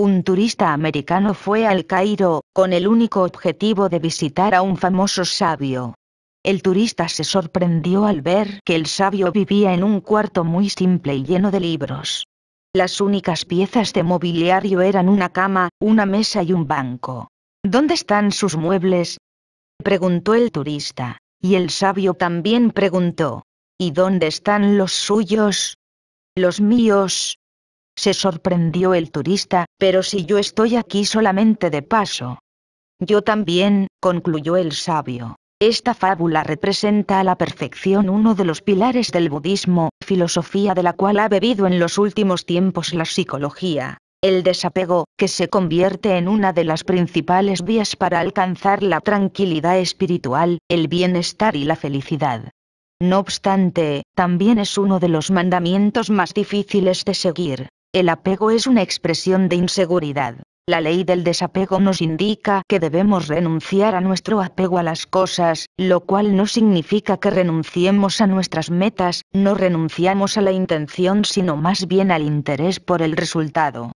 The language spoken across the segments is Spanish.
Un turista americano fue al Cairo, con el único objetivo de visitar a un famoso sabio. El turista se sorprendió al ver que el sabio vivía en un cuarto muy simple y lleno de libros. Las únicas piezas de mobiliario eran una cama, una mesa y un banco. ¿Dónde están sus muebles? preguntó el turista, y el sabio también preguntó. ¿Y dónde están los suyos? Los míos, se sorprendió el turista, pero si yo estoy aquí solamente de paso. Yo también, concluyó el sabio. Esta fábula representa a la perfección uno de los pilares del budismo, filosofía de la cual ha bebido en los últimos tiempos la psicología. El desapego, que se convierte en una de las principales vías para alcanzar la tranquilidad espiritual, el bienestar y la felicidad. No obstante, también es uno de los mandamientos más difíciles de seguir. El apego es una expresión de inseguridad. La ley del desapego nos indica que debemos renunciar a nuestro apego a las cosas, lo cual no significa que renunciemos a nuestras metas, no renunciamos a la intención sino más bien al interés por el resultado.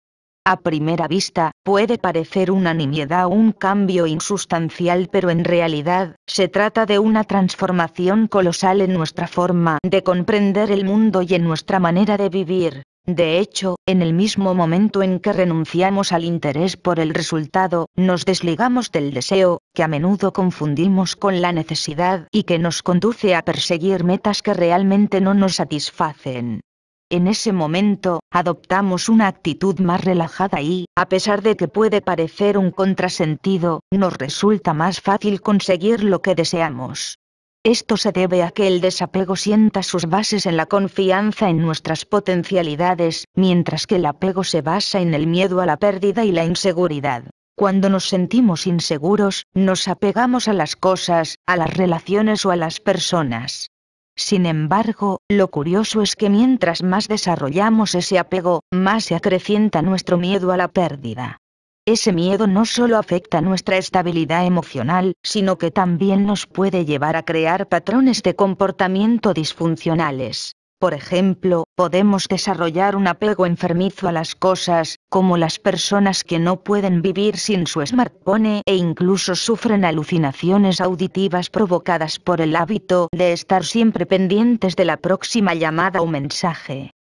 A primera vista, puede parecer una nimiedad o un cambio insustancial, pero en realidad, se trata de una transformación colosal en nuestra forma de comprender el mundo y en nuestra manera de vivir, de hecho, en el mismo momento en que renunciamos al interés por el resultado, nos desligamos del deseo, que a menudo confundimos con la necesidad y que nos conduce a perseguir metas que realmente no nos satisfacen. En ese momento, adoptamos una actitud más relajada y, a pesar de que puede parecer un contrasentido, nos resulta más fácil conseguir lo que deseamos. Esto se debe a que el desapego sienta sus bases en la confianza en nuestras potencialidades, mientras que el apego se basa en el miedo a la pérdida y la inseguridad. Cuando nos sentimos inseguros, nos apegamos a las cosas, a las relaciones o a las personas. Sin embargo, lo curioso es que mientras más desarrollamos ese apego, más se acrecienta nuestro miedo a la pérdida. Ese miedo no solo afecta nuestra estabilidad emocional, sino que también nos puede llevar a crear patrones de comportamiento disfuncionales. Por ejemplo, podemos desarrollar un apego enfermizo a las cosas, como las personas que no pueden vivir sin su smartphone e incluso sufren alucinaciones auditivas provocadas por el hábito de estar siempre pendientes de la próxima llamada o mensaje.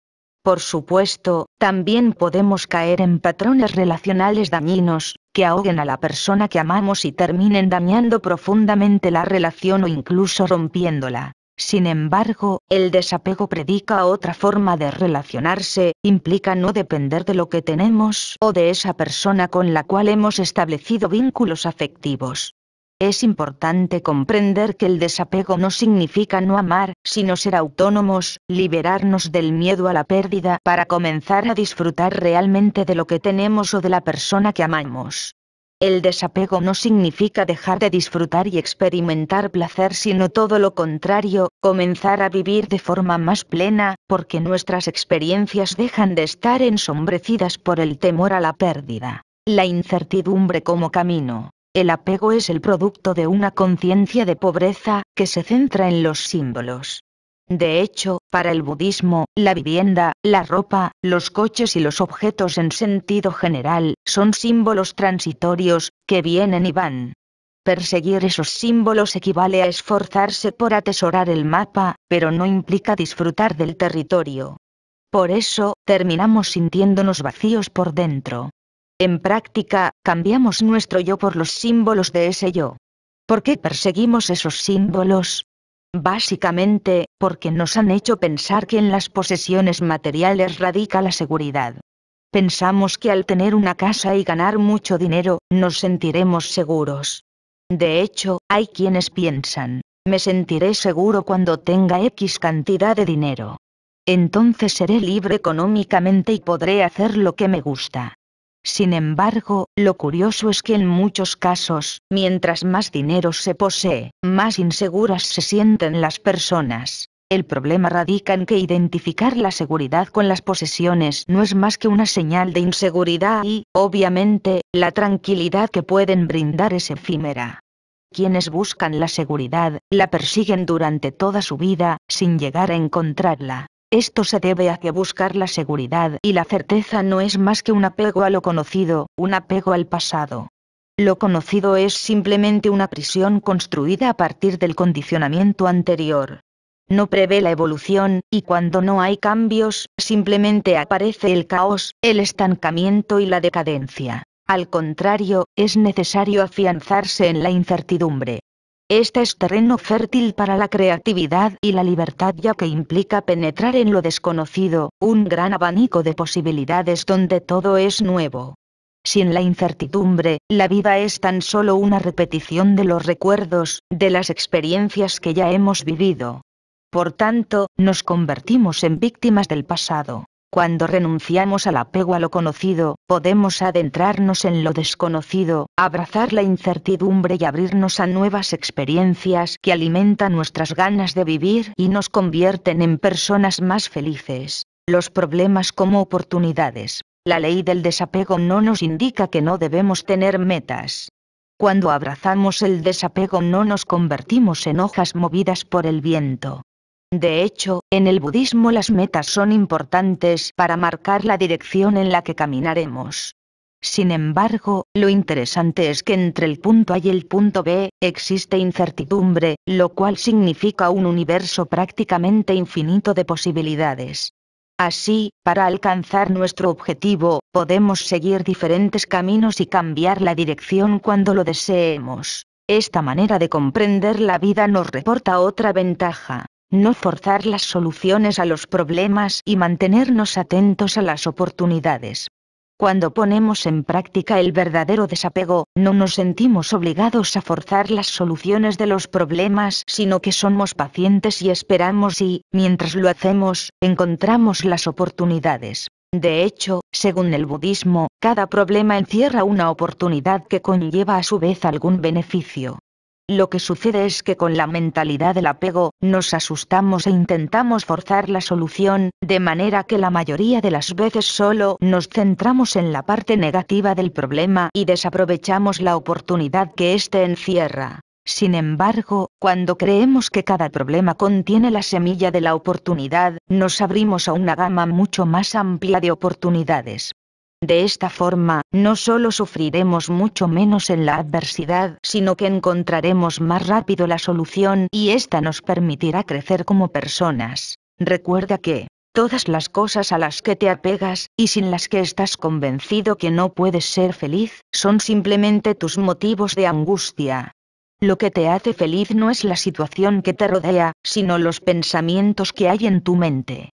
Por supuesto, también podemos caer en patrones relacionales dañinos, que ahoguen a la persona que amamos y terminen dañando profundamente la relación o incluso rompiéndola. Sin embargo, el desapego predica otra forma de relacionarse, implica no depender de lo que tenemos o de esa persona con la cual hemos establecido vínculos afectivos. Es importante comprender que el desapego no significa no amar, sino ser autónomos, liberarnos del miedo a la pérdida para comenzar a disfrutar realmente de lo que tenemos o de la persona que amamos. El desapego no significa dejar de disfrutar y experimentar placer, sino todo lo contrario, comenzar a vivir de forma más plena, porque nuestras experiencias dejan de estar ensombrecidas por el temor a la pérdida, la incertidumbre como camino, el apego es el producto de una conciencia de pobreza, que se centra en los símbolos. De hecho, para el budismo, la vivienda, la ropa, los coches y los objetos en sentido general, son símbolos transitorios, que vienen y van. Perseguir esos símbolos equivale a esforzarse por atesorar el mapa, pero no implica disfrutar del territorio. Por eso, terminamos sintiéndonos vacíos por dentro. En práctica, cambiamos nuestro yo por los símbolos de ese yo. ¿Por qué perseguimos esos símbolos? Básicamente, porque nos han hecho pensar que en las posesiones materiales radica la seguridad. Pensamos que al tener una casa y ganar mucho dinero, nos sentiremos seguros. De hecho, hay quienes piensan, me sentiré seguro cuando tenga X cantidad de dinero. Entonces seré libre económicamente y podré hacer lo que me gusta. Sin embargo, lo curioso es que en muchos casos, mientras más dinero se posee, más inseguras se sienten las personas. El problema radica en que identificar la seguridad con las posesiones no es más que una señal de inseguridad y, obviamente, la tranquilidad que pueden brindar es efímera. Quienes buscan la seguridad, la persiguen durante toda su vida, sin llegar a encontrarla. Esto se debe a que buscar la seguridad y la certeza no es más que un apego a lo conocido, un apego al pasado. Lo conocido es simplemente una prisión construida a partir del condicionamiento anterior. No prevé la evolución, y cuando no hay cambios, simplemente aparece el caos, el estancamiento y la decadencia. Al contrario, es necesario afianzarse en la incertidumbre, este es terreno fértil para la creatividad y la libertad ya que implica penetrar en lo desconocido, un gran abanico de posibilidades donde todo es nuevo. Sin la incertidumbre, la vida es tan solo una repetición de los recuerdos, de las experiencias que ya hemos vivido. Por tanto, nos convertimos en víctimas del pasado. Cuando renunciamos al apego a lo conocido, podemos adentrarnos en lo desconocido, abrazar la incertidumbre y abrirnos a nuevas experiencias que alimentan nuestras ganas de vivir y nos convierten en personas más felices. Los problemas como oportunidades. La ley del desapego no nos indica que no debemos tener metas. Cuando abrazamos el desapego no nos convertimos en hojas movidas por el viento. De hecho, en el budismo las metas son importantes para marcar la dirección en la que caminaremos. Sin embargo, lo interesante es que entre el punto A y el punto B, existe incertidumbre, lo cual significa un universo prácticamente infinito de posibilidades. Así, para alcanzar nuestro objetivo, podemos seguir diferentes caminos y cambiar la dirección cuando lo deseemos. Esta manera de comprender la vida nos reporta otra ventaja no forzar las soluciones a los problemas y mantenernos atentos a las oportunidades. Cuando ponemos en práctica el verdadero desapego, no nos sentimos obligados a forzar las soluciones de los problemas, sino que somos pacientes y esperamos y, mientras lo hacemos, encontramos las oportunidades. De hecho, según el budismo, cada problema encierra una oportunidad que conlleva a su vez algún beneficio. Lo que sucede es que con la mentalidad del apego, nos asustamos e intentamos forzar la solución, de manera que la mayoría de las veces solo nos centramos en la parte negativa del problema y desaprovechamos la oportunidad que éste encierra. Sin embargo, cuando creemos que cada problema contiene la semilla de la oportunidad, nos abrimos a una gama mucho más amplia de oportunidades. De esta forma, no solo sufriremos mucho menos en la adversidad, sino que encontraremos más rápido la solución y esta nos permitirá crecer como personas. Recuerda que, todas las cosas a las que te apegas, y sin las que estás convencido que no puedes ser feliz, son simplemente tus motivos de angustia. Lo que te hace feliz no es la situación que te rodea, sino los pensamientos que hay en tu mente.